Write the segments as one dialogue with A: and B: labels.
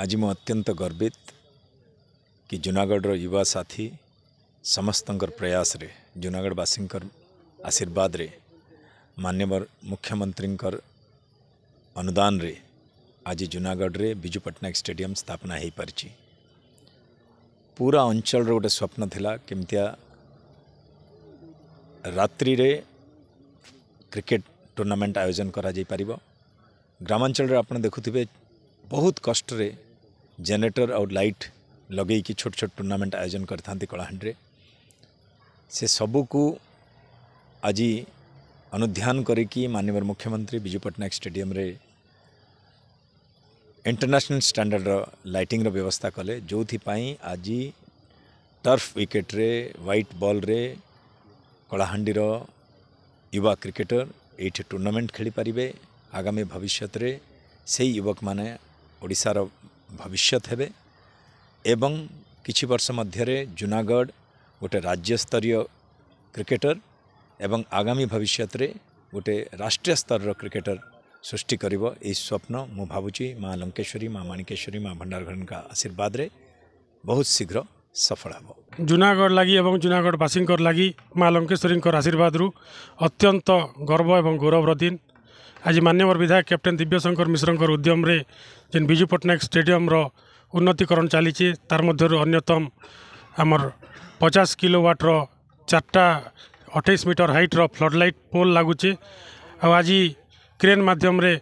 A: आज मु अत्यंत गर्वित कि जूनागढ़ युवा साथी समस्त प्रयास रे जूनागढ़वासी आशीर्वाद रे मान्यवर मुख्यमंत्री अनुदान रे आज जूनागढ़ विजु पट्टनायक स्टेडियम स्थापना हो पार पूरा अंचल गोटे स्वप्न थी केमतिया रात्रि रे क्रिकेट टूर्नामेंट आयोजन करा कर ग्रामांचल आपण देखु बहुत कष्ट जेनेटर आउ लाइट लगे कि छोट छोट टूर्णमेंट आयोजन कलाहां से सबको आज अनुध्यान करवर मुख्यमंत्री Biju Patnaik stadium international standard lighting रो व्यवस्था कले जो आज टर्फ विकेट रे व्हाइट बॉल रे कलाहां युवा क्रिकेटर ये टूर्णमेंट खेली पारे आगामी भविष्य से युवक माने ଓଡ଼ିଶାର ଭବିଷ୍ୟତ ହେବେ ଏବଂ କିଛି ବର୍ଷ ମଧ୍ୟରେ ଜୁନାଗଡ଼ ଗୋଟେ ରାଜ୍ୟସ୍ତରୀୟ କ୍ରିକେଟର ଏବଂ ଆଗାମୀ ଭବିଷ୍ୟତରେ ଗୋଟେ ରାଷ୍ଟ୍ରୀୟ ସ୍ତରର କ୍ରିକେଟର ସୃଷ୍ଟି କରିବ ଏହି ସ୍ୱପ୍ନ ମୁଁ ଭାବୁଛି ମା' ଲଙ୍କେଶ୍ୱରୀ ମା' ମାଣିକେଶ୍ୱରୀ ମା' ଭଣ୍ଡାରଘରଙ୍କ ଆଶୀର୍ବାଦରେ ବହୁତ ଶୀଘ୍ର ସଫଳ ହେବ
B: ଜୁନାଗଡ଼ ଲାଗି ଏବଂ ଜୁନାଗଡ଼ବାସୀଙ୍କର ଲାଗି ମା' ଲଙ୍କେଶ୍ୱରୀଙ୍କର ଆଶୀର୍ବାଦରୁ ଅତ୍ୟନ୍ତ ଗର୍ବ ଏବଂ ଗୌରବର ଦିନ आज मान्यवर विधायक क्याप्टेन दिव्यशङ्कर मिश्रको उद्यमे जे विजु पट्टनायक स्टाडम र उन्नतिकरण चाहिँ तारमध्यम आमर पचास किलो वाटर चारटा मीटर मिटर हैट्र फ्लडल पोल लाग आउ आज क्रेन माध्यमे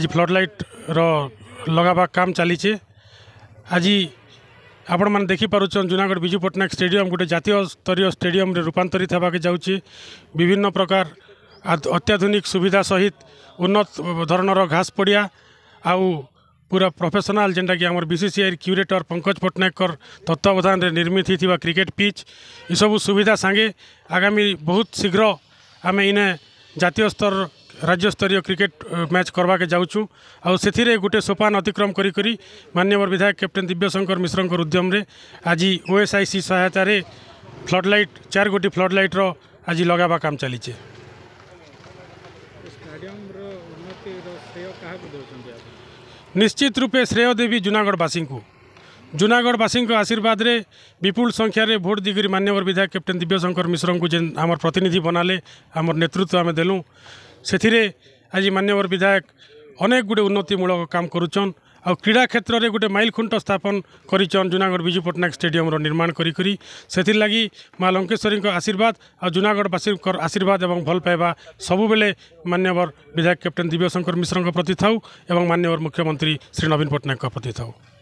B: आज फ्लडल लगाउँदा काम चाहिँ आज आपणमा देखि पारछन् जुनागढ विजु पट्टनायक स्टाडम गटे जातीय स्टाडम रूपान्तरित हुन्छ विभिन्न प्रकार अत्याधुनिक सुविधा सहित उन्नत धरणर घास पड़िया आउ पूरा प्रोफेसनाल जेनटा कि आम बीसीसीआई क्यूरेटर पंकज पट्टनायकर में निर्मित होता क्रिकेट पिच यू सुविधा सागे आगामी बहुत शीघ्र आम इने जातीय स्तर राज्य स्तरीय क्रिकेट मैच करवा के जाऊँ आउ से गोटे सोपान अतिक्रम करी मान्यवर विधायक कैप्टेन दिव्यशंकर मिश्र उद्यम आज ओ एस ओएसआईसी सहायतार फ्लड लाइट चार गोटी फ्लड लाइट्र आज लगा काम चलीचे निश्चित रूपे श्रेय देवी जूनागढ़वासी को जूनागढ़वासी आशीर्वाद में विपुल संख्यार भोट दिकर मान्यवर विधायक कैप्टेन दिव्यशंकर मिश्र को जेन आम प्रतिनिधि बनाले आम नेतृत्व आम देलु से आज मान्यवर विधायक अनेक गुड़े उन्नतिमूलक काम करुचन आउँ क्रीडा क्षेत्र क्षेत्रले गोटे मुन्ट स्थापन गरिचन जुनागढ विजु पट्टनायक स्टेडियम र निर्माण गरि लङ्केश्वरी आशीर्वाद आउँ जुनागढवासीको आशीर्वाद ए भल सब बेले मान्यवर विधायक क्याप्टेन दिव्यशङ्कर मिश्रको प्रति थाउ मान्यवर मुख्यमंत्री श्री नवीन पट्टनायक प्रति थाउ